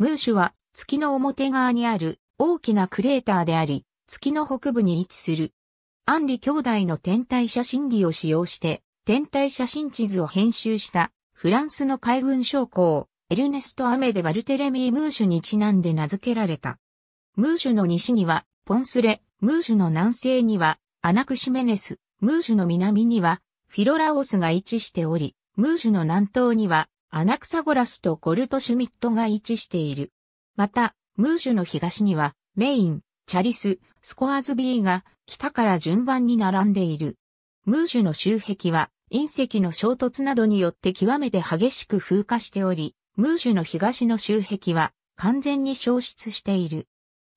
ムーシュは月の表側にある大きなクレーターであり、月の北部に位置する。アンリ兄弟の天体写真理を使用して、天体写真地図を編集したフランスの海軍将校、エルネスト・アメデ・バルテレミー・ムーシュにちなんで名付けられた。ムーシュの西にはポンスレ、ムーシュの南西にはアナクシメネス、ムーシュの南にはフィロラオスが位置しており、ムーシュの南東にはアナクサゴラスとコルトシュミットが位置している。また、ムーシュの東には、メイン、チャリス、スコアズビーが北から順番に並んでいる。ムーシュの周壁は隕石の衝突などによって極めて激しく風化しており、ムーシュの東の周壁は完全に消失している。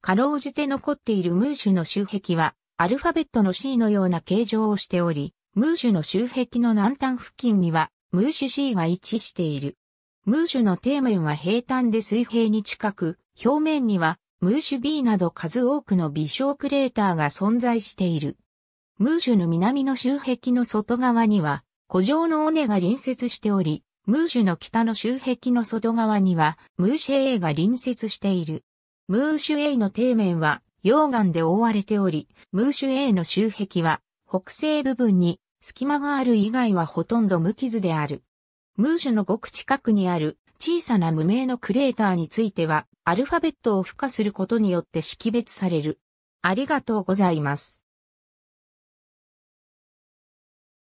かろうじて残っているムーシュの周壁はアルファベットの C のような形状をしており、ムーシュの周壁の南端付近にはムーシュ C が一致している。ムーシュの底面は平坦で水平に近く、表面にはムーシュ B など数多くの微小クレーターが存在している。ムーシュの南の周壁の外側には、古城の尾根が隣接しており、ムーシュの北の周壁の外側には、ムーシュ A が隣接している。ムーシュ A の底面は溶岩で覆われており、ムーシュ A の周壁は北西部分に隙間がある以外はほとんど無傷である。ムーシュのごく近くにある小さな無名のクレーターについては、アルファベットを付加することによって識別される。ありがとうございます。